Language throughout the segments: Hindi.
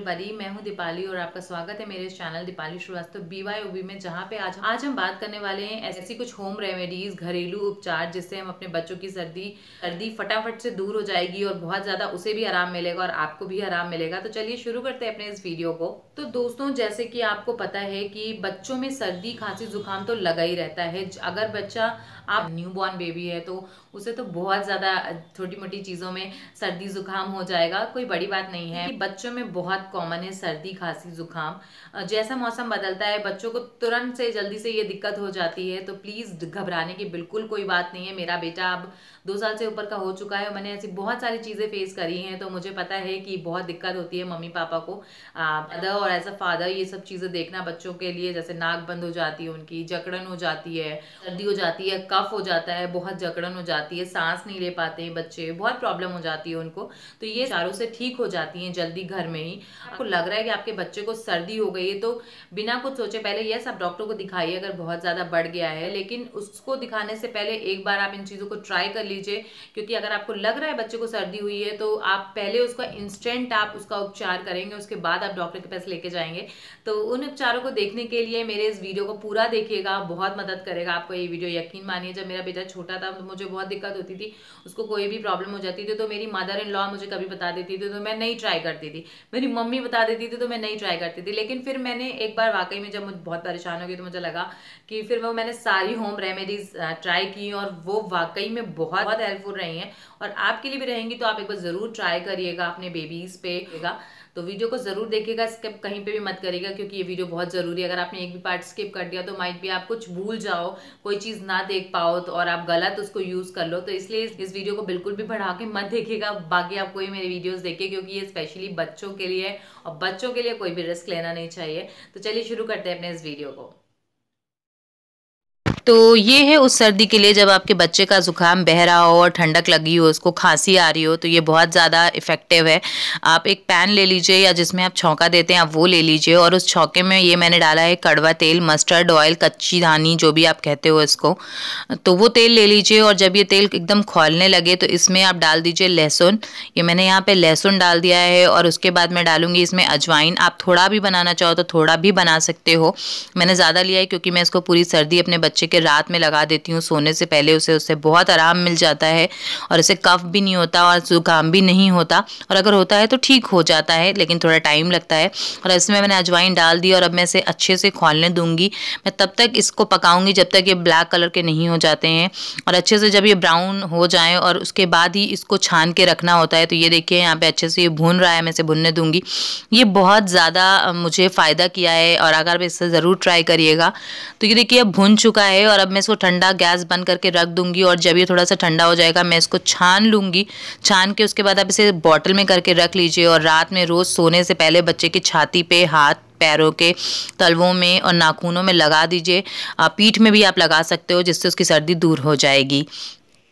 बड़ी मैं हूं दीपाली और आपका स्वागत है मेरे चैनल दीपाली श्रीवास्तव बीवाई में जहां पे आज आज हम बात करने वाले हैं ऐसी कुछ होम रेमेडीज घरेलू उपचार जिससे हम अपने बच्चों की सर्दी सर्दी फटाफट से दूर हो जाएगी और बहुत ज्यादा उसे भी आराम मिलेगा और आपको भी आराम मिलेगा तो चलिए शुरू करते हैं अपने इस वीडियो को तो दोस्तों जैसे की आपको पता है की बच्चों में सर्दी खांसी जुकाम तो लगा ही रहता है अगर बच्चा आप बॉर्न बेबी है तो उसे तो बहुत ज़्यादा छोटी मोटी चीज़ों में सर्दी जुकाम हो जाएगा कोई बड़ी बात नहीं है बच्चों में बहुत बहुत कॉमन है सर्दी खांसी ज़ुकाम जैसा मौसम बदलता है बच्चों को तुरंत से जल्दी से ये दिक्कत हो जाती है तो प्लीज़ घबराने की बिल्कुल कोई बात नहीं है मेरा बेटा अब दो साल से ऊपर का हो चुका है मैंने ऐसी बहुत सारी चीज़ें फेस करी हैं तो मुझे पता है कि बहुत दिक्कत होती है मम्मी पापा को अदर और एज अ फादर ये सब चीज़ें देखना बच्चों के लिए जैसे नाक बंद हो जाती है उनकी जकड़न हो जाती है सर्दी हो जाती है कफ हो जाता है बहुत जकड़न हो जाती है सांस नहीं ले पाते हैं बच्चे बहुत प्रॉब्लम हो जाती है उनको तो ये चारों से ठीक हो जाती हैं जल्दी घर में ही आपको लग रहा है कि आपके बच्चे को सर्दी हो गई है तो बिना कुछ सोचे पहले यस आप डॉक्टर को दिखाइए अगर बहुत ज़्यादा बढ़ गया है लेकिन उसको दिखाने से पहले एक बार आप इन चीज़ों को ट्राई कर लीजिए क्योंकि अगर आपको लग रहा है बच्चे को सर्दी हुई है तो आप पहले उसका इंस्टेंट आप उसका उपचार करेंगे उसके बाद आप डॉक्टर के पास लेके जाएंगे तो उन उपचारों को देखने के लिए मेरे इस वीडियो को पूरा देखिएगा बहुत मदद करेगा आपको ये वीडियो यकीन मानिए जब मेरा बेटा छोटा था तो मुझे बहुत दिक्कत होती थी उसको कोई भी प्रॉब्लम हो जाती थी तो मेरी मदर इन लॉ मुझे कभी बता देती थी तो मैं नहीं ट्राई करती थी मेरी मम्मी बता देती थी तो मैं नहीं ट्राई करती थी लेकिन फिर मैंने एक बार वाकई में जब मुझे बहुत परेशान हो गई तो मुझे लगा कि फिर वो मैंने सारी होम रेमेडीज़ ट्राई की और वो वाकई में बहुत बहुत हेल्पफुल रही हैं और आपके लिए भी रहेंगी तो आप एक बार ज़रूर ट्राई करिएगा अपने बेबीज़ पेगा तो वीडियो को ज़रूर देखिएगा स्किप कहीं पे भी मत करेगा क्योंकि ये वीडियो बहुत ज़रूरी है अगर आपने एक भी पार्ट स्किप कर दिया तो माइट भी आप कुछ भूल जाओ कोई चीज़ ना देख पाओ तो और आप गलत उसको यूज़ कर लो तो इसलिए इस वीडियो को बिल्कुल भी बढ़ा के मत देखेगा बाकी आप कोई मेरे वीडियोज़ देखिए क्योंकि ये स्पेशली बच्चों के लिए और बच्चों के लिए कोई भी रिस्क लेना नहीं चाहिए तो चलिए शुरू करते हैं अपने इस वीडियो को तो ये है उस सर्दी के लिए जब आपके बच्चे का ज़ुकाम बह रहा हो और ठंडक लगी हो उसको खांसी आ रही हो तो ये बहुत ज़्यादा इफ़ेक्टिव है आप एक पैन ले लीजिए या जिसमें आप छौंका देते हैं आप वो ले लीजिए और उस छौके में ये मैंने डाला है कड़वा तेल मस्टर्ड ऑयल कच्ची धानी जो भी आप कहते हो इसको तो वो तेल ले लीजिए और जब ये तेल एकदम खोलने लगे तो इसमें आप डाल दीजिए लहसुन ये मैंने यहाँ पर लहसुन डाल दिया है और उसके बाद मैं डालूंगी इसमें अजवाइन आप थोड़ा भी बनाना चाहो तो थोड़ा भी बना सकते हो मैंने ज़्यादा लिया है क्योंकि मैं इसको पूरी सर्दी अपने बच्चे करके रात में लगा देती हूँ सोने से पहले उसे उससे बहुत आराम मिल जाता है और इसे कफ भी नहीं होता और जुकाम भी नहीं होता और अगर होता है तो ठीक हो जाता है लेकिन थोड़ा टाइम लगता है और इसमें मैंने अजवाइन डाल दी और अब मैं इसे अच्छे से खोलने दूंगी मैं तब तक इसको पकाऊंगी जब तक ये ब्लैक कलर के नहीं हो जाते हैं और अच्छे से जब ये ब्राउन हो जाए और उसके बाद ही इसको छान के रखना होता है तो ये देखिए यहाँ पे अच्छे से ये भून रहा है मैं इसे भुनने दूंगी ये बहुत ज़्यादा मुझे फ़ायदा किया है और अगर आप इससे ज़रूर ट्राई करिएगा तो ये देखिए अब भुन चुका है गए और अब मैं इसको ठंडा गैस बंद करके रख दूंगी और जब ये थोड़ा सा ठंडा हो जाएगा मैं इसको छान लूंगी छान के उसके बाद आप इसे बॉटल में करके रख लीजिए और रात में रोज़ सोने से पहले बच्चे की छाती पे हाथ पैरों के तलवों में और नाखूनों में लगा दीजिए पीठ में भी आप लगा सकते हो जिससे उसकी सर्दी दूर हो जाएगी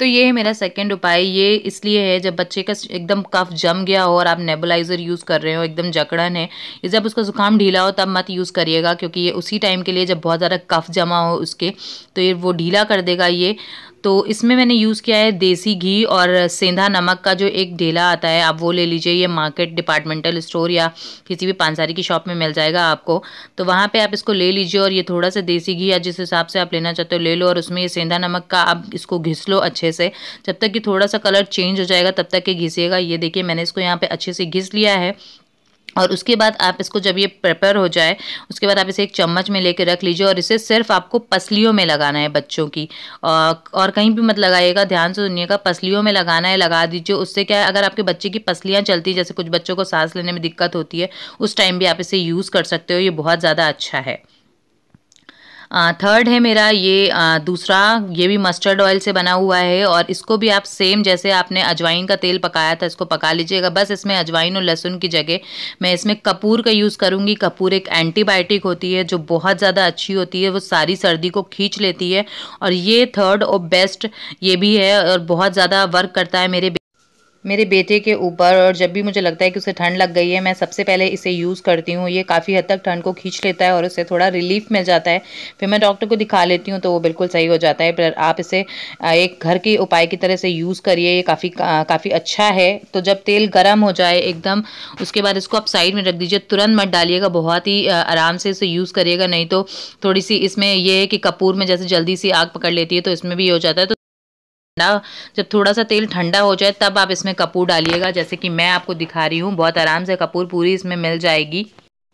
तो ये है मेरा सेकेंड उपाय ये इसलिए है जब बच्चे का एकदम कफ जम गया हो और आप नेबुलाइज़र यूज़ कर रहे हो एकदम जकड़न है जब उसका ज़ुकाम ढीला हो तब मत यूज़ करिएगा क्योंकि ये उसी टाइम के लिए जब बहुत ज़्यादा कफ जमा हो उसके तो ये वो ढीला कर देगा ये तो इसमें मैंने यूज़ किया है देसी घी और सेंधा नमक का जो एक ढेला आता है आप वो ले लीजिए ये मार्केट डिपार्टमेंटल स्टोर या किसी भी पानसारी की शॉप में मिल जाएगा आपको तो वहाँ पे आप इसको ले लीजिए और ये थोड़ा सा देसी घी या जिस हिसाब से आप लेना चाहते हो ले लो और उसमें ये सेंधा नमक का आप इसको घिस लो अच्छे से जब तक कि थोड़ा सा कलर चेंज हो जाएगा तब तक ये घिसेगा ये देखिए मैंने इसको यहाँ पर अच्छे से घिस लिया है और उसके बाद आप इसको जब ये प्रेपर हो जाए उसके बाद आप इसे एक चम्मच में लेके रख लीजिए और इसे सिर्फ आपको पसलियों में लगाना है बच्चों की और कहीं भी मत लगाइएगा ध्यान से सुनिएगा पसलियों में लगाना है लगा दीजिए उससे क्या है अगर आपके बच्चे की पसलियाँ चलती जैसे कुछ बच्चों को सांस लेने में दिक्कत होती है उस टाइम भी आप इसे यूज़ कर सकते हो ये बहुत ज़्यादा अच्छा है थर्ड है मेरा ये आ, दूसरा ये भी मस्टर्ड ऑयल से बना हुआ है और इसको भी आप सेम जैसे आपने अजवाइन का तेल पकाया था इसको पका लीजिएगा बस इसमें अजवाइन और लहसुन की जगह मैं इसमें कपूर का यूज़ करूँगी कपूर एक एंटीबायोटिक होती है जो बहुत ज़्यादा अच्छी होती है वो सारी सर्दी को खींच लेती है और ये थर्ड और बेस्ट ये भी है और बहुत ज़्यादा वर्क करता है मेरे मेरे बेटे के ऊपर और जब भी मुझे लगता है कि उसे ठंड लग गई है मैं सबसे पहले इसे यूज़ करती हूँ ये काफ़ी हद तक ठंड को खींच लेता है और उससे थोड़ा रिलीफ मिल जाता है फिर मैं डॉक्टर को दिखा लेती हूँ तो वो बिल्कुल सही हो जाता है पर आप इसे एक घर के उपाय की तरह से यूज़ करिए ये काफ़ी काफ़ी अच्छा है तो जब तेल गर्म हो जाए एकदम उसके बाद इसको आप साइड में रख दीजिए तुरंत मत डालिएगा बहुत ही आराम से इसे यूज़ करिएगा नहीं तो थोड़ी सी इसमें यह है कि कपूर में जैसे जल्दी सी आग पकड़ लेती है तो इसमें भी हो जाता है तो ठंडा जब थोड़ा सा तेल ठंडा हो जाए तब आप इसमें कपूर डालिएगा जैसे कि मैं आपको दिखा रही हूँ बहुत आराम से कपूर पूरी इसमें मिल जाएगी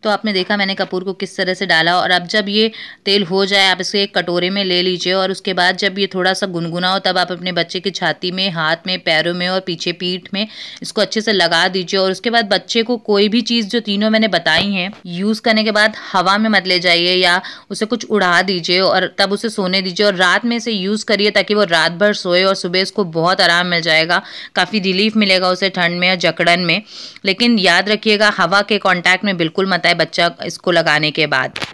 तो आपने देखा मैंने कपूर को किस तरह से डाला और अब जब ये तेल हो जाए आप इसे एक कटोरे में ले लीजिए और उसके बाद जब ये थोड़ा सा गुनगुना हो तब आप अपने बच्चे की छाती में हाथ में पैरों में और पीछे पीठ में इसको अच्छे से लगा दीजिए और उसके बाद बच्चे को कोई भी चीज़ जो तीनों मैंने बताई हैं यूज़ करने के बाद हवा में मत ले जाइए या उसे कुछ उड़ा दीजिए और तब उसे सोने दीजिए और रात में इसे यूज़ करिए ताकि वो रात भर सोए और सुबह इसको बहुत आराम मिल जाएगा काफ़ी रिलीफ मिलेगा उसे ठंड में या जकड़न में लेकिन याद रखिएगा हवा के कॉन्टैक्ट में बिल्कुल मत जाता है बच्चा इसको लगाने के बाद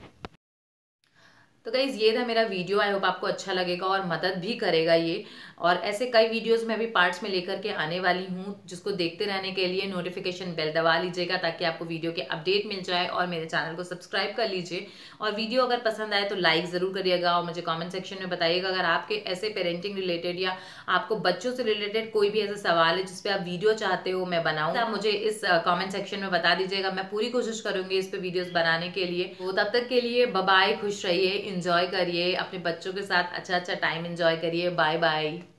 तो गाइज़ ये था मेरा वीडियो आई होप आपको अच्छा लगेगा और मदद भी करेगा ये और ऐसे कई वीडियोस मैं अभी पार्ट्स में लेकर के आने वाली हूँ जिसको देखते रहने के लिए नोटिफिकेशन बेल दबा लीजिएगा ताकि आपको वीडियो के अपडेट मिल जाए और मेरे चैनल को सब्सक्राइब कर लीजिए और वीडियो अगर पसंद आए तो लाइक ज़रूर करिएगा और मुझे कॉमेंट सेक्शन में बताइएगा अगर आपके ऐसे पेरेंटिंग रिलेटेड या आपको बच्चों से रिलेटेड कोई भी ऐसा सवाल है जिसपे आप वीडियो चाहते हो मैं बनाऊँ आप मुझे इस कॉमेंट सेक्शन में बता दीजिएगा मैं पूरी कोशिश करूँगी इस पर वीडियोज़ बनाने के लिए वो तो तब तक के लिए बबाए खुश रहिए इन्जॉय करिए अपने बच्चों के साथ अच्छा अच्छा टाइम इन्जॉय करिए बाय बाय